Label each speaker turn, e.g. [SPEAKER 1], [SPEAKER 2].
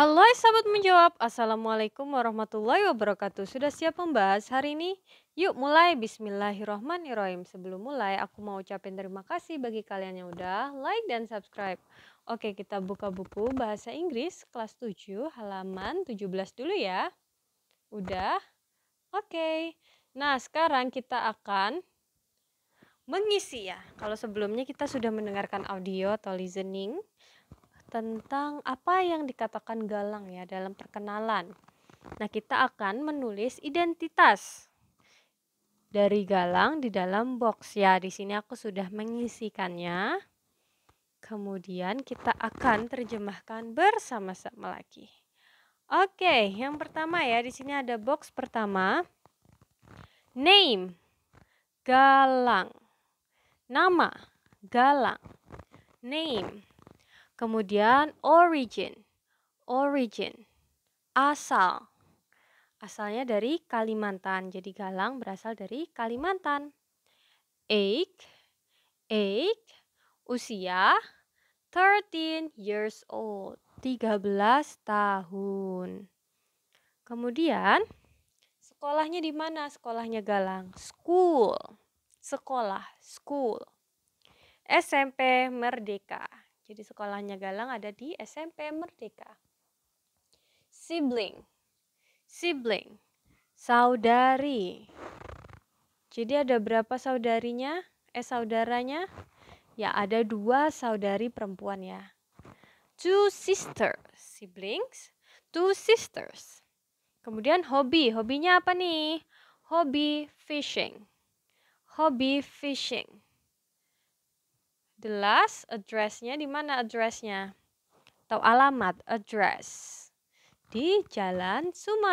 [SPEAKER 1] Halo sahabat menjawab, Assalamualaikum warahmatullahi wabarakatuh. Sudah siap membahas hari ini? Yuk mulai, Bismillahirrohmanirrohim. Sebelum mulai, aku mau ucapin terima kasih bagi kalian yang udah like dan subscribe. Oke, kita buka buku Bahasa Inggris kelas 7 halaman 17 dulu ya. Udah? Oke. Nah, sekarang kita akan mengisi ya. Kalau sebelumnya kita sudah mendengarkan audio atau listening, tentang apa yang dikatakan Galang ya dalam perkenalan. Nah, kita akan menulis identitas dari Galang di dalam box ya. Di sini aku sudah mengisikannya. Kemudian kita akan terjemahkan bersama-sama lagi. Oke, yang pertama ya, di sini ada box pertama. Name Galang. Nama Galang. Name Kemudian origin. Origin. Asal. Asalnya dari Kalimantan. Jadi galang berasal dari Kalimantan. Age age Usia 13 years old. 13 tahun. Kemudian sekolahnya di mana? Sekolahnya Galang. School. Sekolah, school. SMP Merdeka. Jadi sekolahnya Galang ada di SMP Merdeka. Sibling. Sibling. Saudari. Jadi ada berapa saudarinya? Eh saudaranya? Ya ada dua saudari perempuan ya. Two sisters, siblings. Two sisters. Kemudian hobi. Hobinya apa nih? Hobi fishing. Hobi fishing. The last addressnya di mana addressnya? Atau alamat address di Jalan Sumatera.